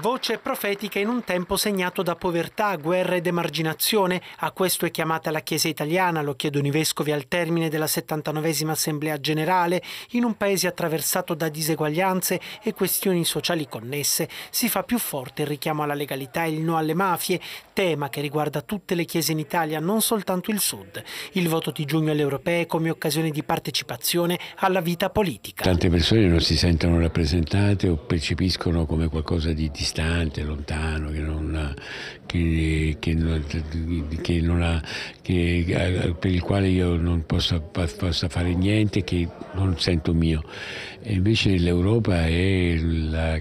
Voce profetica in un tempo segnato da povertà, guerra ed emarginazione, a questo è chiamata la Chiesa italiana, lo chiedono i vescovi al termine della 79 Assemblea Generale, in un paese attraversato da diseguaglianze e questioni sociali connesse. Si fa più forte il richiamo alla legalità e il no alle mafie, tema che riguarda tutte le chiese in Italia, non soltanto il Sud. Il voto di giugno alle europee come occasione di partecipazione alla vita politica. Tante persone non si sentono rappresentate o percepiscono come qualcosa di distante, lontano, che non, ha, che, che, che non ha, eh, per il quale io non posso, posso, fare niente, che non sento mio. E invece l'Europa è la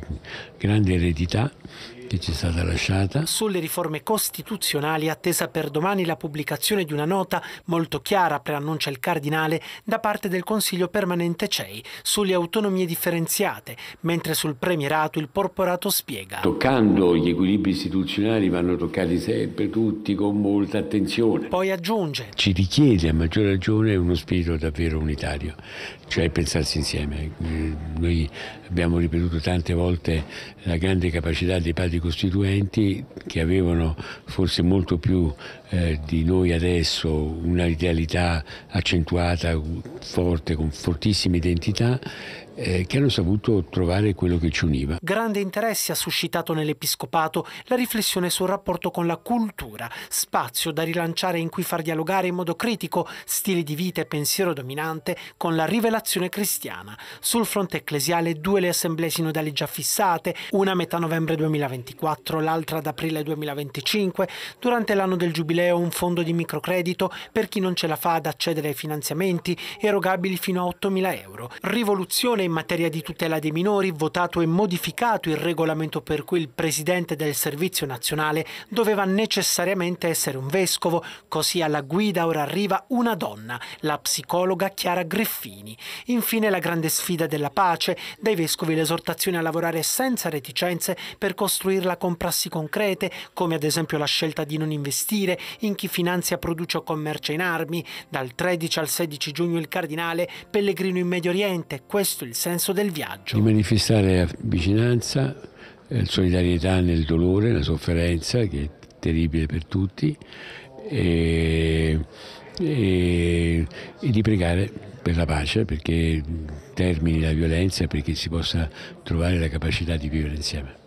grande eredità che ci è stata lasciata. Sulle riforme costituzionali attesa per domani la pubblicazione di una nota molto chiara, preannuncia il Cardinale, da parte del Consiglio permanente CEI sulle autonomie differenziate, mentre sul premierato il porporato spiega. Toccando gli equilibri istituzionali vanno toccati sempre tutti con molta attenzione. Poi aggiunge. Ci richiede a maggior ragione uno spirito davvero unitario, cioè pensarsi insieme. Eh, noi abbiamo ripetuto tante volte la grande capacità dei padri costituenti che avevano forse molto più eh, di noi adesso una idealità accentuata, forte, con fortissime identità, eh, che hanno saputo trovare quello che ci univa. Grande interesse ha suscitato nell'Episcopato la riflessione sul rapporto con la cultura, spazio da rilanciare in cui far dialogare in modo critico stili di vita e pensiero dominante con la rivelazione cristiana. Sul fronte ecclesiale due le assemblee sinodali già fissate, una a metà novembre 2024, l'altra ad aprile 2025, durante l'anno del Giubileo un fondo di microcredito per chi non ce la fa ad accedere ai finanziamenti erogabili fino a 8.000 euro. Rivoluzione in materia di tutela dei minori, votato e modificato il regolamento per cui il presidente del Servizio Nazionale doveva necessariamente essere un vescovo, così alla guida ora arriva una donna, la psicologa Chiara Griffini. Infine la grande sfida della pace, dai vescovi l'esortazione a lavorare senza reticenze per costruirla con prassi concrete, come ad esempio la scelta di non investire in chi finanzia produce o commercia in armi, dal 13 al 16 giugno il cardinale, pellegrino in Medio Oriente, questo è il senso del viaggio. Di manifestare la vicinanza, la solidarietà nel dolore, la sofferenza che è terribile per tutti e, e, e di pregare per la pace, perché termini la violenza, e perché si possa trovare la capacità di vivere insieme.